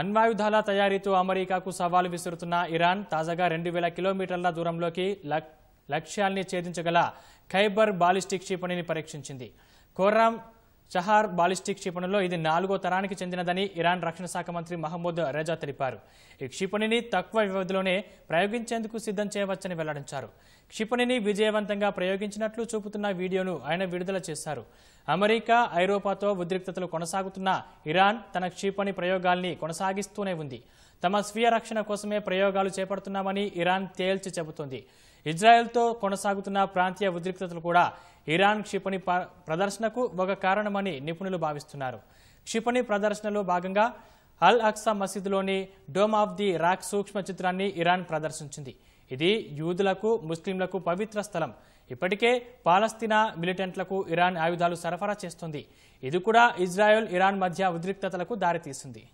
అణ్వాయుధాల తయారీతో అమెరికాకు సవాలు విసురుతున్న ఇరాన్ తాజాగా రెండు వేల కిలోమీటర్ల దూరంలోకి లక్ష్యాల్ని ఛేదించగల ఖైబర్ బాలిస్టిక్ క్షిపణిని పరీక్షించింది కోర్రామ్ షహార్ బాలిస్టిక్ క్షిపణిలో ఇది నాలుగో తరానికి చెందినదని ఇరాన్ రక్షణ శాఖ మంత్రి మహమ్మద్ రెజా తెలిపారు ఈ క్షిపణిని తక్కువ వ్యవధిలోనే ప్రయోగించేందుకు సిద్ధం చేయవచ్చని వెల్లడించారు క్షిపణిని విజయవంతంగా ప్రయోగించినట్లు చూపుతున్న వీడియోను ఆయన విడుదల చేశారు అమెరికా ఐరోపాతో ఉద్రిక్తతలు కొనసాగుతున్న ఇరాన్ తన క్షిపణి ప్రయోగాల్ని కొనసాగిస్తూనే ఉంది తమ స్వీయ రక్షణ కోసమే ప్రయోగాలు చేపడుతున్నామని ఇరాన్ తేల్చి చెబుతోంది ఇజ్రాయెల్తో కొనసాగుతున్న ప్రాంతీయ ఉద్రిక్తతలు కూడా ఇరాన్ క్షిపణి ప్రదర్శనకు ఒక కారణమని నిపుణులు భావిస్తున్నారు క్షిపణి ప్రదర్శనలో భాగంగా అల్ అక్సా మసీదులోని డోమ్ ఆఫ్ ది రాక్ సూక్ష్మ చిత్రాన్ని ఇరాన్ ప్రదర్శించింది ఇది యూదులకు ముస్లింలకు పవిత్ర స్థలం ఇప్పటికే పాలస్తీనా మిలిటెంట్లకు ఇరాన్ ఆయుధాలు సరఫరా చేస్తుంది ఇది కూడా ఇజ్రాయెల్ ఇరాన్ మధ్య ఉద్రిక్తతలకు దారితీసింది